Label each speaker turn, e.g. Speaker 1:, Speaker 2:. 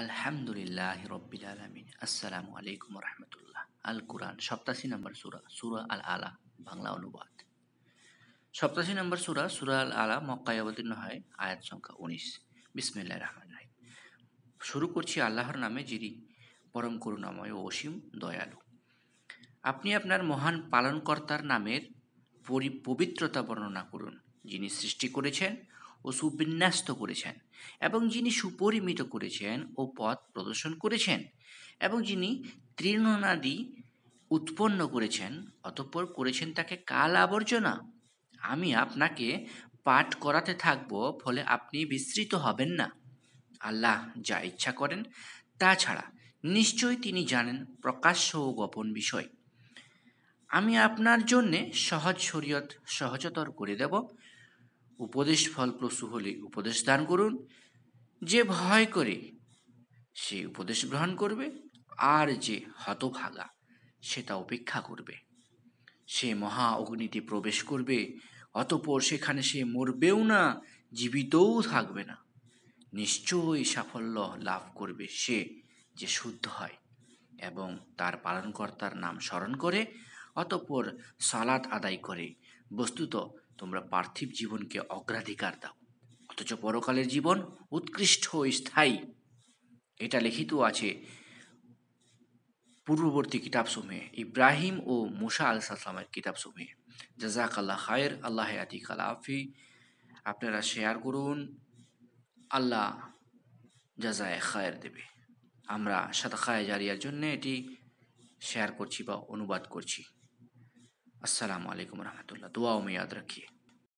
Speaker 1: আলহামদুলিল্লাহ রব্বিল আলমিন আসসালামু আলাইকুম রহমতুল্লাহ আল কুরআন সপ্তাশি নম্বর সুরা সুরা আল আলা বাংলা অনুবাদ সপ্তাশি নম্বর সুরা সুরা আল আলা মক্কায় অবতীর্ণ হয় আয়াত সংখ্যা উনিশ বিসমিল্লাহ রহমান রাহিম শুরু করছি আল্লাহর নামে যিনি পরম করুণাময় ও অসীম দয়ালু আপনি আপনার মহান পালনকর্তার নামের পরি পবিত্রতা বর্ণনা করুন যিনি সৃষ্টি করেছেন ও সুবিন্যাস্ত করেছেন এবং যিনি সুপরিমিত করেছেন ও পথ প্রদর্শন করেছেন এবং যিনি তৃণনাদি উৎপন্ন করেছেন অতঃপর করেছেন তাকে কাল আবর্জনা আমি আপনাকে পাঠ করাতে থাকব ফলে আপনি বিস্তৃত হবেন না আল্লাহ যা ইচ্ছা করেন তাছাড়া নিশ্চয়ই তিনি জানেন প্রকাশ্য ও গোপন বিষয় আমি আপনার জন্যে সহজ শরীয়ত সহজতর করে দেব উপদেশ ফলপ্রসূ হলে উপদেশ দান করুন যে ভয় করে সে উপদেশ গ্রহণ করবে আর যে হতভাগা সে তা উপেক্ষা করবে সে মহা অগ্নিতে প্রবেশ করবে অতপর সেখানে সে মরবেও না জীবিতও থাকবে না নিশ্চয়ই সাফল্য লাভ করবে সে যে শুদ্ধ হয় এবং তার পালনকর্তার নাম স্মরণ করে অতপর সালাত আদায় করে বস্তুত তোমরা পার্থিব জীবনকে অগ্রাধিকার দাও অথচ পরকালের জীবন উৎকৃষ্ট ও স্থায়ী এটা লিখিত আছে পূর্ববর্তী কিতাবসমূহে ইব্রাহিম ও মুসা আল সালামের কিতাবসমূহে জাজাক আল্লাহ খায়ের আল্লাহ আতিক আলাফি আপনারা শেয়ার করুন আল্লাহ জাজায় খায়ের দেবে আমরা সাদা খায় জারিয়ার জন্য এটি শেয়ার করছি বা অনুবাদ করছি السلام علیکم و رحمۃ اللہ دعاؤں میں یاد رکھیے